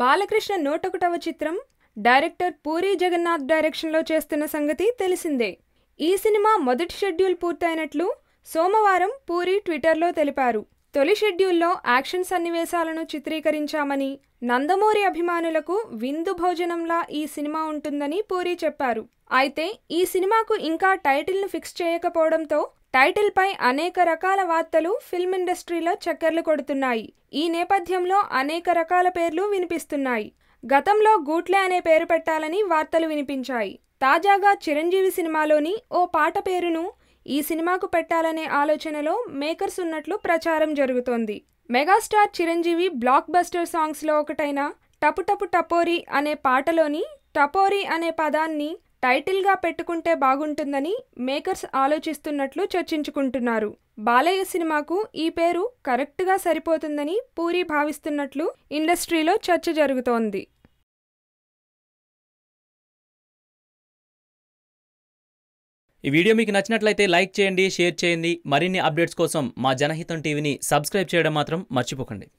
బాలకృష్ణ నూటొకటవ చిత్రం డైరెక్టర్ పూరి జగన్నాథ్ డైరెక్షన్లో చేస్తున్న సంగతి తెలిసిందే ఈ సినిమా మొదటి షెడ్యూల్ పూర్తయినట్లు సోమవారం పూరి ట్విట్టర్లో తెలిపారు తొలి షెడ్యూల్లో యాక్షన్ సన్నివేశాలను చిత్రీకరించామని నందమూరి అభిమానులకు విందు భోజనంలా ఈ సినిమా ఉంటుందని పూరి చెప్పారు అయితే ఈ సినిమాకు ఇంకా టైటిల్ను ఫిక్స్ చేయకపోవడంతో టైటిల్పై అనేక రకాల వార్తలు ఫిల్మ్ ఇండస్ట్రీలో చక్కర్లు కొడుతున్నాయి ఈ నేపథ్యంలో అనేక రకాల పేర్లు వినిపిస్తున్నాయి గతంలో గూట్లే అనే పేరు పెట్టాలని వార్తలు వినిపించాయి తాజాగా చిరంజీవి సినిమాలోని ఓ పాట పేరును ఈ సినిమాకు పెట్టాలనే ఆలోచనలో మేకర్స్ ఉన్నట్లు ప్రచారం జరుగుతోంది మెగాస్టార్ చిరంజీవి బ్లాక్ బస్టర్ సాంగ్స్లో ఒకటైన టపు టపు టపోరి అనే పాటలోని టపోరి అనే పదాన్ని టైటిల్గా పెట్టుకుంటే బాగుంటుందని మేకర్స్ ఆలోచిస్తున్నట్లు చర్చించుకుంటున్నారు బాలయ్య సినిమాకు ఈ పేరు కరెక్ట్గా సరిపోతుందని పూరి భావిస్తున్నట్లు ఇండస్ట్రీలో చర్చ జరుగుతోంది ఈ వీడియో మీకు నచ్చినట్లయితే లైక్ చేయండి షేర్ చేయండి మరిన్ని అప్డేట్స్ కోసం మా జనహితం టీవీని సబ్స్క్రైబ్ చేయడం మాత్రం మర్చిపోకండి